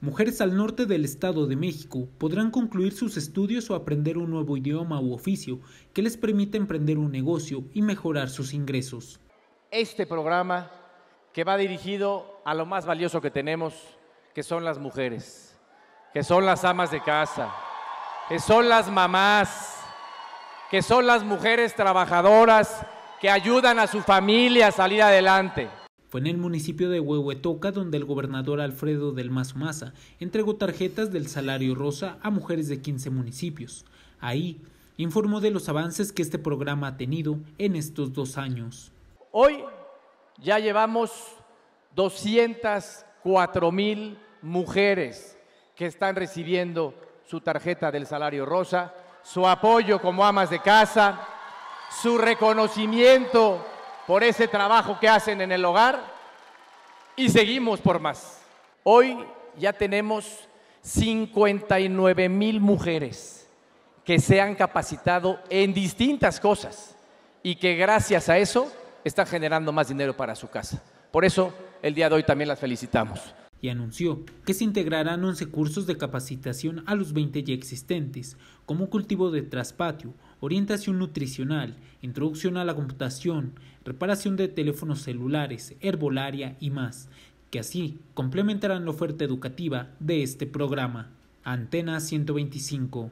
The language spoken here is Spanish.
Mujeres al norte del Estado de México podrán concluir sus estudios o aprender un nuevo idioma u oficio que les permita emprender un negocio y mejorar sus ingresos. Este programa que va dirigido a lo más valioso que tenemos, que son las mujeres, que son las amas de casa, que son las mamás, que son las mujeres trabajadoras que ayudan a su familia a salir adelante. Fue en el municipio de Huehuetoca donde el gobernador Alfredo del Mazo Maza entregó tarjetas del salario rosa a mujeres de 15 municipios. Ahí informó de los avances que este programa ha tenido en estos dos años. Hoy ya llevamos 204 mil mujeres que están recibiendo su tarjeta del salario rosa, su apoyo como amas de casa, su reconocimiento por ese trabajo que hacen en el hogar y seguimos por más. Hoy ya tenemos 59 mil mujeres que se han capacitado en distintas cosas y que gracias a eso están generando más dinero para su casa. Por eso el día de hoy también las felicitamos. Y anunció que se integrarán 11 cursos de capacitación a los 20 ya existentes, como cultivo de traspatio, orientación nutricional, introducción a la computación, reparación de teléfonos celulares, herbolaria y más, que así complementarán la oferta educativa de este programa. Antena 125.